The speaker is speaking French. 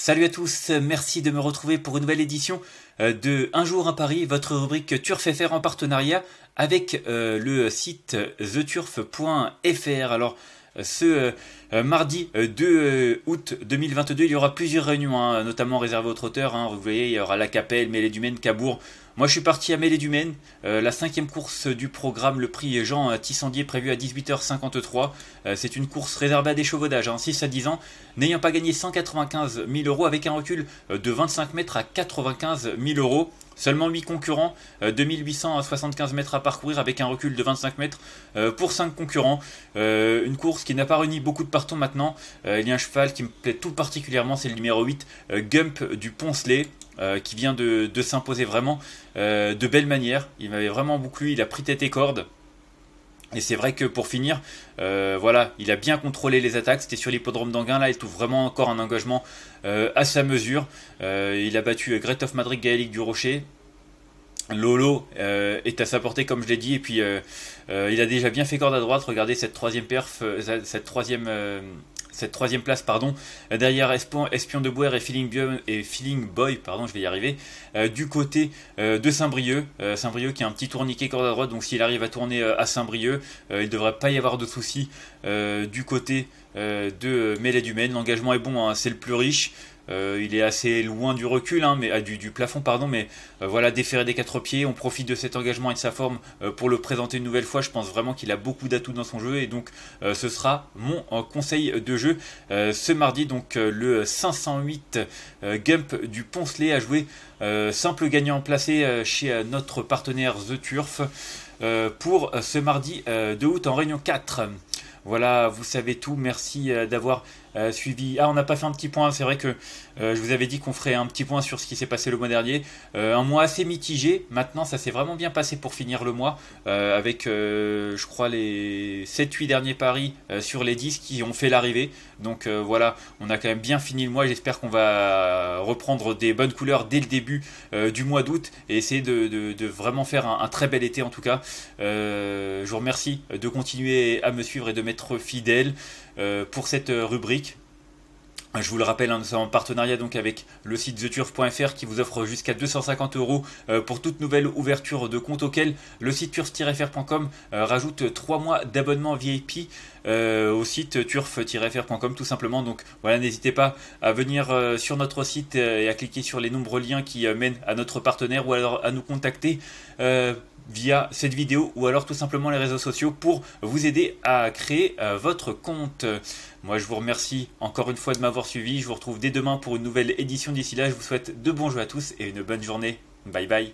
Salut à tous, merci de me retrouver pour une nouvelle édition euh, de Un jour à Paris, votre rubrique Turf FR en partenariat avec euh, le site euh, theturf.fr. Alors ce euh, euh, mardi 2 euh, août 2022. Il y aura plusieurs réunions, hein, notamment réservées aux trotteurs. Hein. Vous voyez, il y aura La Capelle, Mêlée du Maine, Cabourg. Moi, je suis parti à Mêlée du Maine. la cinquième course du programme, le prix Jean Tissandier, prévu à 18h53. c'est une course réservée à des chevaux d'âge, 6 à 10 ans, n'ayant pas gagné 195 000 euros avec un recul de 25 mètres à 95 000 euros. Seulement 8 concurrents, 75 euh, mètres à parcourir avec un recul de 25 mètres euh, pour 5 concurrents. Euh, une course qui n'a pas réuni beaucoup de partons maintenant. il y a un cheval qui me plaît tout particulièrement, c'est le numéro 8, Gump du Poncelet. qui vient de, s'imposer vraiment de belle manière. Il m'avait vraiment bouclé, il a pris tête et corde. Et c'est vrai que pour finir, euh, voilà, il a bien contrôlé les attaques. C'était sur l'hippodrome d'Anguin. Là, il trouve vraiment encore un engagement euh, à sa mesure. Euh, il a battu Great of Madrid Gaelic du Rocher. Lolo est à sa portée, comme je l'ai dit. Et puis, il a déjà bien fait corde à droite. Regardez cette troisième perf, cette troisième cette troisième place pardon, derrière Espion, de Boer et Feeling, Boy, et pardon, je vais y arriver, euh, du côté euh, de Saint-Brieuc. Euh, Saint-Brieuc qui a un petit tourniquet corde à droite, donc s'il arrive à tourner à Saint-Brieuc, il ne devrait pas y avoir de soucis du côté de Mêlée du Maine. L'engagement est bon, hein, c'est le plus riche. Euh, il est assez loin du recul, hein, mais, a euh, du, du, plafond, pardon, mais euh, voilà, déféré des quatre pieds, on profite de cet engagement et de sa forme pour le présenter une nouvelle fois. Je pense vraiment qu'il a beaucoup d'atouts dans son jeu et donc ce sera mon conseil de jeu ce mardi, donc le 508 Gump du Poncelet à jouer simple gagnant placé chez notre partenaire The Turf pour ce mardi 2 août en Réunion 4. Voilà, vous savez tout. Merci euh, d'avoir euh, suivi. Ah, on n'a pas fait un petit point. C'est vrai que euh, je vous avais dit qu'on ferait un petit point sur ce qui s'est passé le mois dernier. un mois assez mitigé. Maintenant, ça s'est vraiment bien passé pour finir le mois. avec, je crois, les 7-8 derniers paris sur les 10 qui ont fait l'arrivée. Donc voilà, on a quand même bien fini le mois. J'espère qu'on va reprendre des bonnes couleurs dès le début du mois d'août et essayer de, vraiment faire un, très bel été en tout cas. je vous remercie de continuer à me suivre et de mettre fidèle euh, pour cette euh, rubrique. Euh, je vous le rappelle, hein, en partenariat donc avec le site theturf.fr qui vous offre jusqu'à 250 euros pour toute nouvelle ouverture de compte auquel le site turf-fr.com rajoute trois mois d'abonnement VIP au site turf-fr.com tout simplement. Donc voilà, n'hésitez pas à venir sur notre site et à cliquer sur les nombreux liens qui mènent à notre partenaire ou alors à nous contacter via cette vidéo ou alors tout simplement les réseaux sociaux pour vous aider à créer euh, votre compte. Moi je vous remercie encore une fois de m'avoir suivi, je vous retrouve dès demain pour une nouvelle édition. D'ici là je vous souhaite de bons jeux à tous et une bonne journée. Bye bye